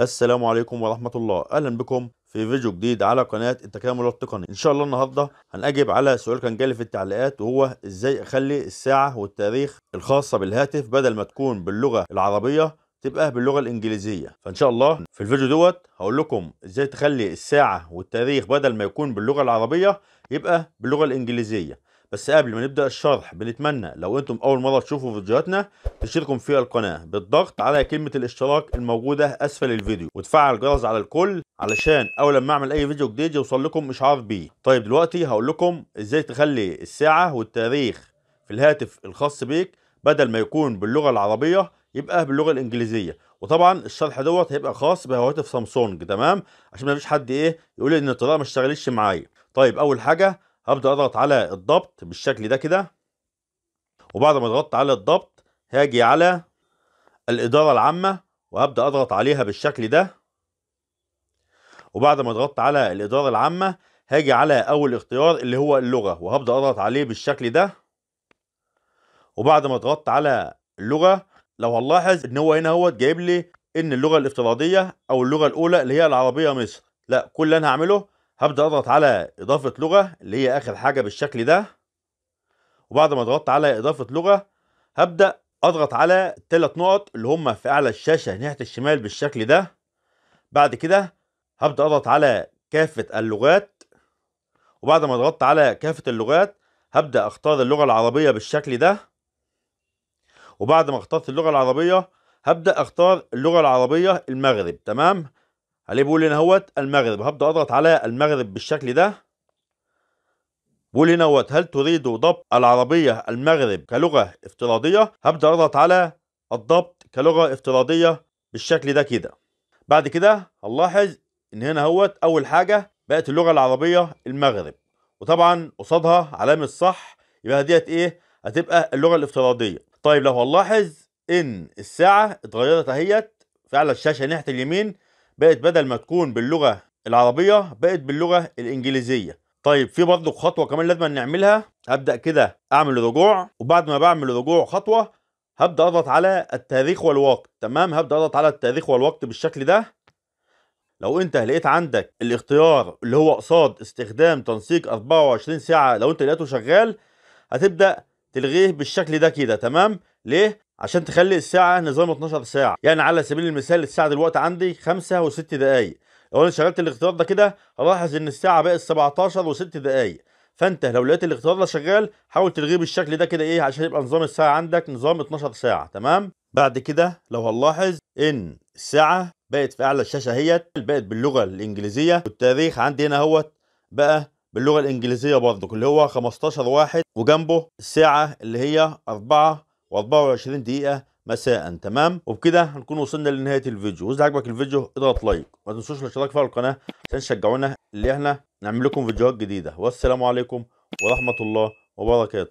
السلام عليكم ورحمة الله أهلا بكم في فيديو جديد على قناة التكامل التقني إن شاء الله النهاردة هنجيب على سؤال كان جالي في التعليقات وهو إزاي أخلي الساعة والتاريخ الخاصة بالهاتف بدل ما تكون باللغة العربية تبقى باللغة الإنجليزية فإن شاء الله في الفيديو دوت هقول لكم إزاي تخلي الساعة والتاريخ بدل ما يكون باللغة العربية يبقى باللغة الإنجليزية بس قبل ما نبدا الشرح بنتمنى لو انتم اول مره تشوفوا فيديوهاتنا تشتركوا في القناه بالضغط على كلمه الاشتراك الموجوده اسفل الفيديو وتفعل الجرس على الكل علشان اول لما اعمل اي فيديو جديد يوصل لكم اشعار بيه طيب دلوقتي هقول لكم ازاي تخلي الساعه والتاريخ في الهاتف الخاص بيك بدل ما يكون باللغه العربيه يبقى باللغه الانجليزيه وطبعا الشرح دوت هيبقى خاص بهواتف سامسونج تمام عشان ما فيش حد ايه يقول ان الطريقه ما اشتغلتش معايا طيب اول حاجه هبدا اضغط على الضبط بالشكل ده كده وبعد ما اضغط على الضبط هاجي على الاداره العامه وهبدا اضغط عليها بالشكل ده وبعد ما اضغط على الاداره العامه هاجي على اول اختيار اللي هو اللغه وهبدا اضغط عليه بالشكل ده وبعد ما اضغط على اللغه لو هنلاحظ ان هو هنا هو جايب لي ان اللغه الافتراضيه او اللغه الاولى اللي هي العربيه مصر لا كل اللي انا هعمله هبدا اضغط على اضافه لغه اللي هي اخر حاجه بالشكل ده وبعد ما ضغطت على اضافه لغه هبدا اضغط على الثلاث نقط اللي هم في اعلى الشاشه ناحيه الشمال بالشكل ده بعد كده هبدا اضغط على كافه اللغات وبعد ما ضغطت على كافه اللغات هبدا اختار اللغه العربيه بالشكل ده وبعد ما اخترت اللغه العربيه هبدا اختار اللغه العربيه المغرب تمام عليه بيقول هنا اهوت المغرب هبدا اضغط على المغرب بالشكل ده بيقول هنا اهوت هل تريد ضبط العربيه المغرب كلغه افتراضيه هبدا اضغط على الضبط كلغه افتراضيه بالشكل ده كده بعد كده هنلاحظ ان هنا اهوت اول حاجه بقت اللغه العربيه المغرب وطبعا قصادها علامه صح يبقى ديت ايه هتبقى اللغه الافتراضيه طيب لو هنلاحظ ان الساعه اتغيرت اهيت فعلا الشاشه ناحيه اليمين بقت بدل ما تكون باللغه العربيه بقت باللغه الانجليزيه طيب في برضه خطوه كمان لازم نعملها هبدا كده اعمل رجوع وبعد ما بعمل رجوع خطوه هبدا اضغط على التاريخ والوقت تمام هبدا اضغط على التاريخ والوقت بالشكل ده لو انت لقيت عندك الاختيار اللي هو قصاد استخدام تنسيق 24 ساعه لو انت لقيته شغال هتبدا تلغيه بالشكل ده كده تمام ليه عشان تخلي الساعه نظام 12 ساعه يعني على سبيل المثال الساعه دلوقتي عندي 5 و6 دقائق لو انا شغلت الاختيار ده كده هلاحظ ان الساعه بقت 17 و6 دقائق فانت لو لقيت الاختيار ده شغال حاول تلغيه بالشكل ده كده ايه عشان يبقى نظام الساعه عندك نظام 12 ساعه تمام بعد كده لو هنلاحظ ان الساعه بقت في اعلى الشاشه اهيت بقت باللغه الانجليزيه والتاريخ عندي هنا اهوت بقى باللغه الانجليزيه برضه اللي هو 15 واحد وجنبه الساعه اللي هي 4 و24 دقيقه مساء تمام وبكده هنكون وصلنا لنهايه الفيديو واذا عجبك الفيديو اضغط لايك وما تنسوش الاشتراك في القناه عشان تشجعونا اللي احنا نعمل لكم فيديوهات جديده والسلام عليكم ورحمه الله وبركاته